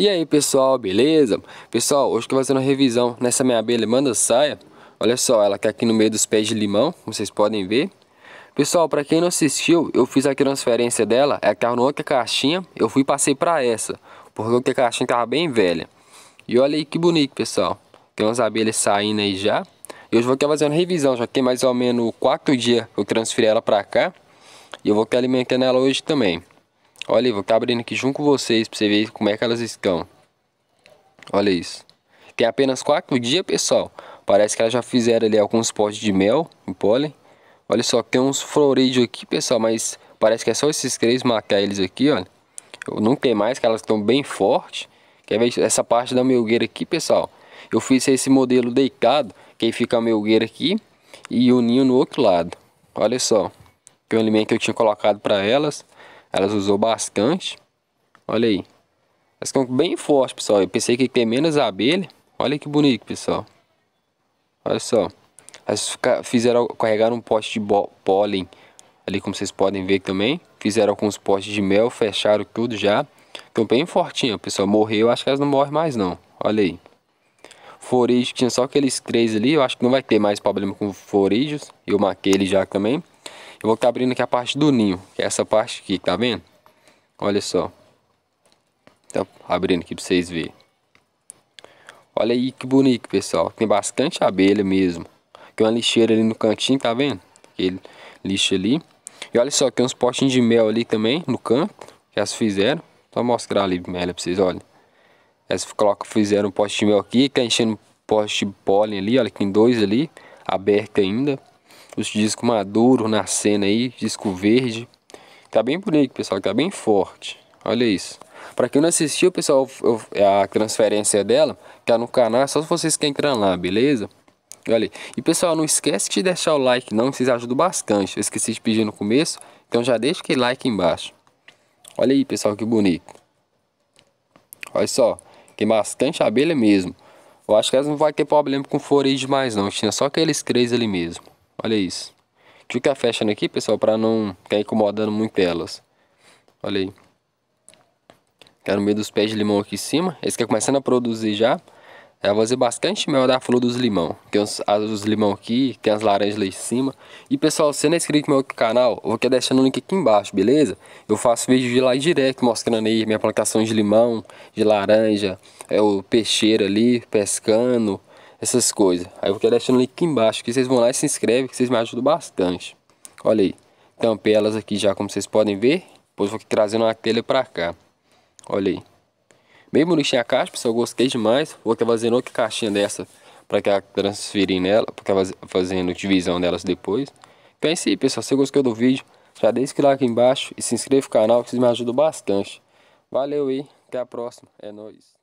E aí pessoal, beleza? Pessoal, hoje que eu vou fazer uma revisão nessa minha abelha manda saia. Olha só, ela tá aqui no meio dos pés de limão, como vocês podem ver. Pessoal, para quem não assistiu, eu fiz a transferência dela, ela tava outra caixinha, eu fui e passei para essa, porque a caixinha tava bem velha. E olha aí que bonito, pessoal. Tem umas abelhas saindo aí já. E hoje eu vou querer fazer uma revisão, já que tem mais ou menos 4 dias eu transferi ela para cá. E eu vou querer alimentar ela hoje também. Olha aí, vou estar abrindo aqui junto com vocês para você ver como é que elas estão. Olha isso. Tem apenas quatro dias, pessoal. Parece que elas já fizeram ali alguns potes de mel em pólen. Olha só, tem uns floreios aqui, pessoal, mas parece que é só esses três marcar eles aqui, olha. Não tem mais, que elas estão bem fortes. Quer ver essa parte da melgueira aqui, pessoal? Eu fiz esse modelo deitado, que aí fica a melgueira aqui e o ninho no outro lado. Olha só, que é o alimento que eu tinha colocado para elas. Elas usou bastante. Olha aí. Elas ficam bem fortes, pessoal. Eu pensei que ia ter menos abelha. Olha que bonito, pessoal. Olha só. Elas fizeram, carregaram um poste de pólen ali, como vocês podem ver também. Fizeram alguns postes de mel, fecharam tudo já. Estão bem fortinha, pessoal. Morreu, acho que elas não morrem mais, não. Olha aí. Forídeo, tinha só aqueles três ali. Eu acho que não vai ter mais problema com forídeos. Eu marquei ele já também. Eu vou estar tá abrindo aqui a parte do ninho, que é essa parte aqui, tá vendo? Olha só. Tá abrindo aqui para vocês verem. Olha aí que bonito, pessoal. Tem bastante abelha mesmo. Tem uma lixeira ali no cantinho, tá vendo? Aquele lixo ali. E olha só, tem uns potinhos de mel ali também, no canto. Que elas fizeram. Só mostrar ali mel pra vocês, olha. Elas colocam, fizeram um pote de mel aqui, que tá enchendo um pote de pólen ali, olha, tem dois ali, aberto ainda os discos maduros na cena aí, disco verde. Tá bem bonito, pessoal, tá bem forte. Olha isso. Para quem não assistiu, pessoal, eu, a transferência dela tá no canal, só se vocês querem entrar lá, beleza? Olha aí. E pessoal, não esquece de deixar o like não, vocês ajudam bastante. Eu esqueci de pedir no começo, então já deixa aquele like embaixo. Olha aí, pessoal, que bonito. Olha só, tem bastante abelha mesmo. Eu acho que elas não vai ter problema com de demais não, tinha só aqueles três ali mesmo. Olha isso. Deixa eu ficar fechando aqui, pessoal, para não ficar incomodando muito elas. Olha aí. Quero no meio dos pés de limão aqui em cima. Esse que é começando a produzir já. Eu vou fazer bastante mel da flor dos limão. Tem os, os limão aqui, tem as laranjas lá em cima. E pessoal, se não é inscrito no meu canal, eu vou querer deixando o link aqui embaixo, beleza? Eu faço vídeo de lá direto, mostrando aí minha plantação de limão, de laranja, é o peixeiro ali, pescando, essas coisas. Aí eu vou deixar deixando o link aqui embaixo, que vocês vão lá e se inscrevem, que vocês me ajudam bastante. Olha aí, tampei elas aqui já, como vocês podem ver. Depois vou trazendo uma telha pra cá. Olha aí. Bem bonitinha a caixa, pessoal, gostei demais. Vou acabar fazendo outra caixinha dessa para que transferir nela, porque fazendo divisão delas depois. Então é isso aí, pessoal. Se você gostou do vídeo, já deixa o like aqui embaixo e se inscreva no canal, que vocês me ajudam bastante. Valeu aí, até a próxima. É nóis.